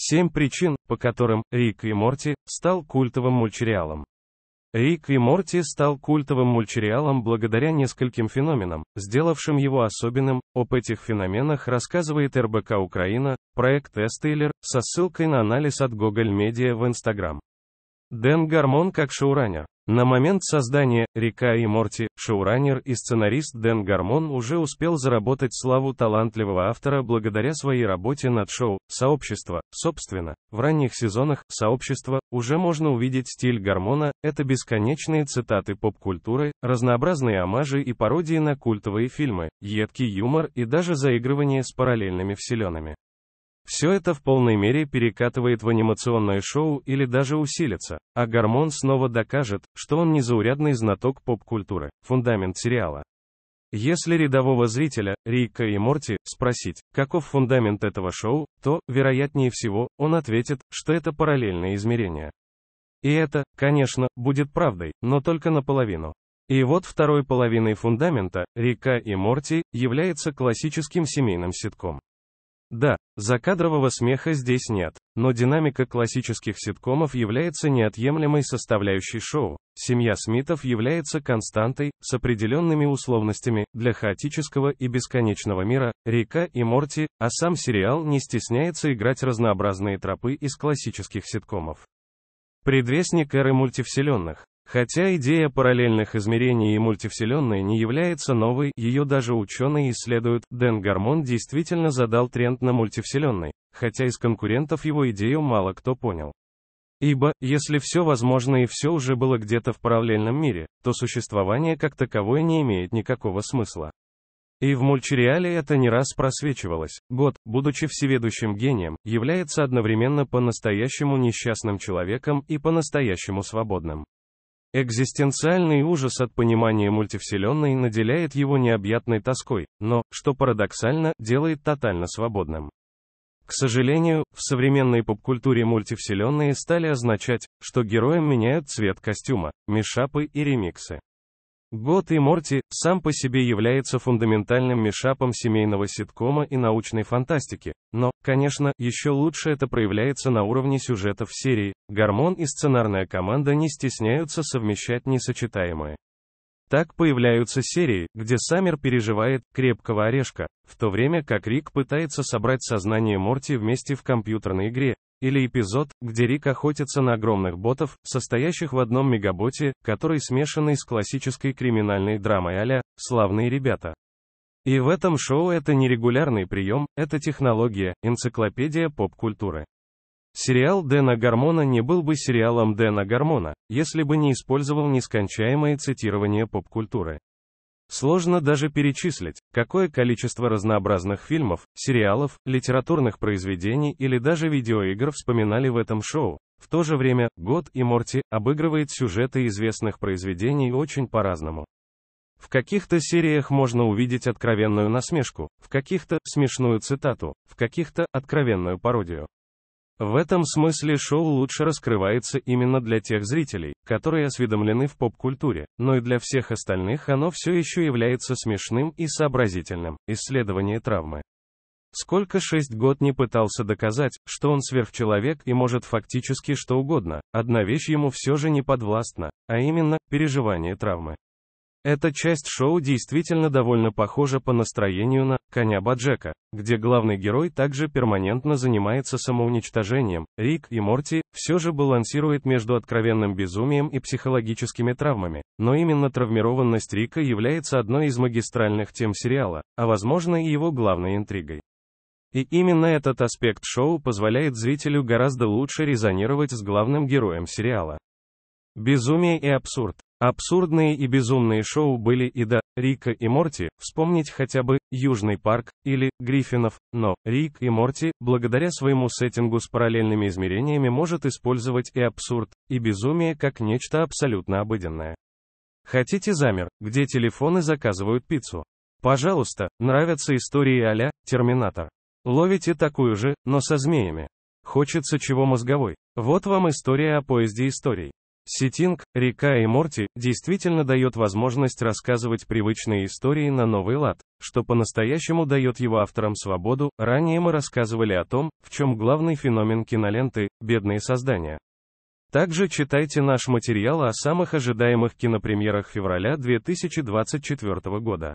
Семь причин, по которым Рик и Морти стал культовым мультсериалом. Рик и Морти стал культовым мультсериалом благодаря нескольким феноменам, сделавшим его особенным. Об этих феноменах рассказывает РБК Украина, проект Эстейлер, со ссылкой на анализ от Google Media в Instagram. Дэн Гармон как шоураннер на момент создания «Река и Морти» шоураннер и сценарист Дэн Гармон уже успел заработать славу талантливого автора благодаря своей работе над шоу «Сообщество». Собственно, в ранних сезонах «Сообщества» уже можно увидеть стиль Гармона, это бесконечные цитаты поп-культуры, разнообразные омажи и пародии на культовые фильмы, едкий юмор и даже заигрывание с параллельными вселенами. Все это в полной мере перекатывает в анимационное шоу или даже усилится, а Гормон снова докажет, что он незаурядный знаток поп-культуры, фундамент сериала. Если рядового зрителя, Рика и Морти, спросить, каков фундамент этого шоу, то, вероятнее всего, он ответит, что это параллельное измерение. И это, конечно, будет правдой, но только наполовину. И вот второй половиной фундамента, Рика и Морти, является классическим семейным ситком. Да, Закадрового смеха здесь нет, но динамика классических ситкомов является неотъемлемой составляющей шоу. Семья Смитов является константой, с определенными условностями, для хаотического и бесконечного мира, Рика и Морти, а сам сериал не стесняется играть разнообразные тропы из классических ситкомов. Предвестник эры мультивселенных. Хотя идея параллельных измерений и мультивселенной не является новой, ее даже ученые исследуют, Дэн Гармон действительно задал тренд на мультивселенной, хотя из конкурентов его идею мало кто понял. Ибо, если все возможно и все уже было где-то в параллельном мире, то существование как таковое не имеет никакого смысла. И в мультсериале это не раз просвечивалось. Год, будучи всеведущим гением, является одновременно по-настоящему несчастным человеком и по-настоящему свободным. Экзистенциальный ужас от понимания мультивселенной наделяет его необъятной тоской, но, что парадоксально, делает тотально свободным. К сожалению, в современной попкультуре мультивселенные стали означать, что героям меняют цвет костюма, мишапы и ремиксы. Год и Морти сам по себе является фундаментальным мешапом семейного ситкома и научной фантастики, но, конечно, еще лучше это проявляется на уровне сюжетов серии. Гормон и сценарная команда не стесняются совмещать несочетаемое. Так появляются серии, где Саммер переживает крепкого орешка, в то время как Рик пытается собрать сознание Морти вместе в компьютерной игре, или эпизод, где Рик охотится на огромных ботов, состоящих в одном мегаботе, который смешанный с классической криминальной драмой а «Славные ребята». И в этом шоу это не регулярный прием, это технология, энциклопедия поп-культуры. Сериал Дэна Гармона не был бы сериалом Дэна Гармона, если бы не использовал нескончаемое цитирование поп-культуры. Сложно даже перечислить, какое количество разнообразных фильмов, сериалов, литературных произведений или даже видеоигр вспоминали в этом шоу. В то же время, Год и Морти обыгрывает сюжеты известных произведений очень по-разному. В каких-то сериях можно увидеть откровенную насмешку, в каких-то – смешную цитату, в каких-то – откровенную пародию. В этом смысле шоу лучше раскрывается именно для тех зрителей, которые осведомлены в поп-культуре, но и для всех остальных оно все еще является смешным и сообразительным. Исследование травмы. Сколько шесть год не пытался доказать, что он сверхчеловек и может фактически что угодно, одна вещь ему все же не подвластна, а именно, переживание травмы. Эта часть шоу действительно довольно похожа по настроению на «Коня Баджека», где главный герой также перманентно занимается самоуничтожением. Рик и Морти все же балансирует между откровенным безумием и психологическими травмами, но именно травмированность Рика является одной из магистральных тем сериала, а возможно и его главной интригой. И именно этот аспект шоу позволяет зрителю гораздо лучше резонировать с главным героем сериала. Безумие и абсурд. Абсурдные и безумные шоу были и до Рика и Морти, вспомнить хотя бы Южный парк или Гриффинов, но Рик и Морти, благодаря своему сеттингу с параллельными измерениями, может использовать и абсурд, и безумие как нечто абсолютно обыденное. Хотите замер, где телефоны заказывают пиццу? Пожалуйста, нравятся истории а Терминатор. Ловите такую же, но со змеями. Хочется чего мозговой. Вот вам история о поезде историй. Ситинг, река и Морти, действительно дает возможность рассказывать привычные истории на новый лад, что по-настоящему дает его авторам свободу. Ранее мы рассказывали о том, в чем главный феномен киноленты – бедные создания. Также читайте наш материал о самых ожидаемых кинопремьерах февраля 2024 года.